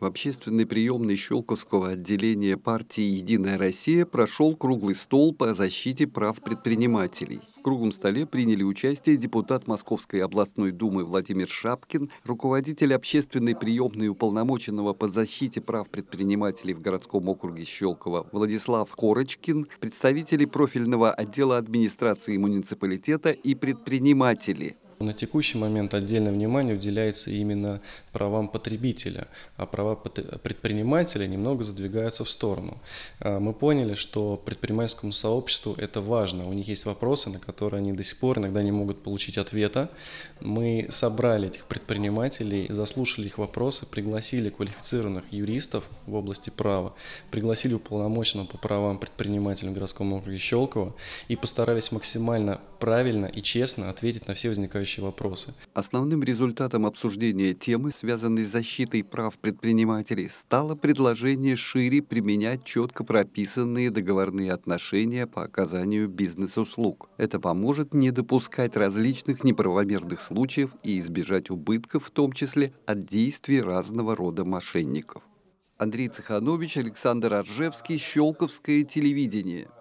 В общественной приемной Щелковского отделения партии «Единая Россия» прошел круглый стол по защите прав предпринимателей. В круглом столе приняли участие депутат Московской областной думы Владимир Шапкин, руководитель общественной приемной уполномоченного по защите прав предпринимателей в городском округе Щелково Владислав Корочкин, представители профильного отдела администрации муниципалитета и предприниматели – на текущий момент отдельное внимание уделяется именно правам потребителя, а права предпринимателя немного задвигаются в сторону. А, мы поняли, что предпринимательскому сообществу это важно. У них есть вопросы, на которые они до сих пор иногда не могут получить ответа. Мы собрали этих предпринимателей, заслушали их вопросы, пригласили квалифицированных юристов в области права, пригласили уполномоченного по правам предпринимателя городского округа округе Щелково и постарались максимально правильно и честно ответить на все возникающие возникающие вопросы. Основным результатом обсуждения темы, связанной с защитой прав предпринимателей, стало предложение шире применять четко прописанные договорные отношения по оказанию бизнес-услуг. Это поможет не допускать различных неправомерных случаев и избежать убытков, в том числе от действий разного рода мошенников. Андрей Цеханович, Александр Аржевский, Щелковское телевидение.